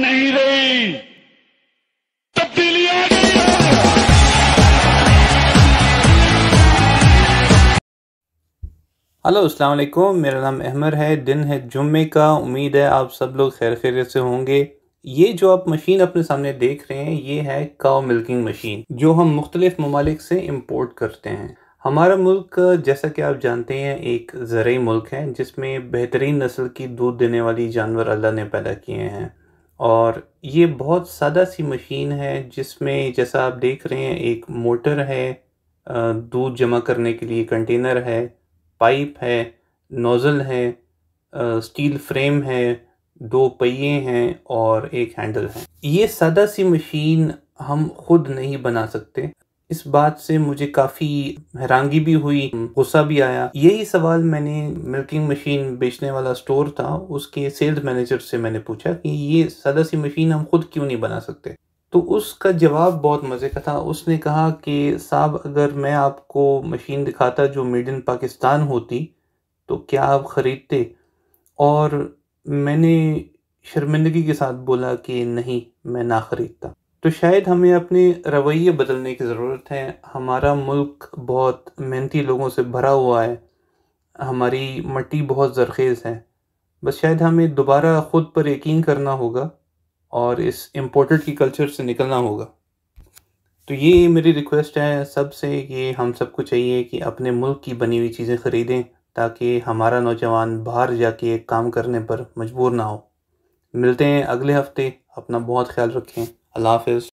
नहीं रही तब्दीली आ गई हेलो अस्सलाम वालेकुम मेरा नाम अहमर है दिन है जुम्मे का उम्मीद है आप सब लोग खैर खैरियत से होंगे ये जो आप मशीन अपने सामने देख रहे हैं ये है काव मिल्किंग मशीन जो हम मुख्तलिफ ममालिक से इम्पोर्ट करते हैं हमारा मुल्क जैसा कि आप जानते हैं एक ज़रूरी मुल्क है जिसमें बेहतरीन नस्ल की दूध देने वाली जानवर अल्लाह ने पैदा किए हैं और ये बहुत सादा सी मशीन है जिसमें जैसा आप देख रहे हैं एक मोटर है दूध जमा करने के लिए कंटेनर है पाइप है नोज़ल है स्टील फ्रेम है दो पहिए हैं और एक हैंडल है ये सादा सी मशीन हम खुद नहीं बना सकते इस बात से मुझे काफ़ी हैरानगी भी हुई गुस्सा भी आया यही सवाल मैंने मिल्किंग मशीन बेचने वाला स्टोर था उसके सेल्स मैनेजर से मैंने पूछा कि ये सादा सी मशीन हम खुद क्यों नहीं बना सकते तो उसका जवाब बहुत मज़े का था उसने कहा कि साहब अगर मैं आपको मशीन दिखाता जो मेड इन पाकिस्तान होती तो क्या आप ख़रीदते और मैंने शर्मिंदगी के साथ बोला कि नहीं मैं ना ख़रीदता तो शायद हमें अपने रवैये बदलने की ज़रूरत है हमारा मुल्क बहुत मेहनती लोगों से भरा हुआ है हमारी मट्टी बहुत ज़रखेज़ है बस शायद हमें दोबारा ख़ुद पर यकीन करना होगा और इस इम्पोर्टेड की कल्चर से निकलना होगा तो ये मेरी रिक्वेस्ट है सब से कि हम सबको चाहिए कि अपने मुल्क की बनी हुई चीज़ें ख़रीदें ताकि हमारा नौजवान बाहर जाके काम करने पर मजबूर ना हो मिलते हैं अगले हफ्ते अपना बहुत ख्याल रखें Allah Hafiz.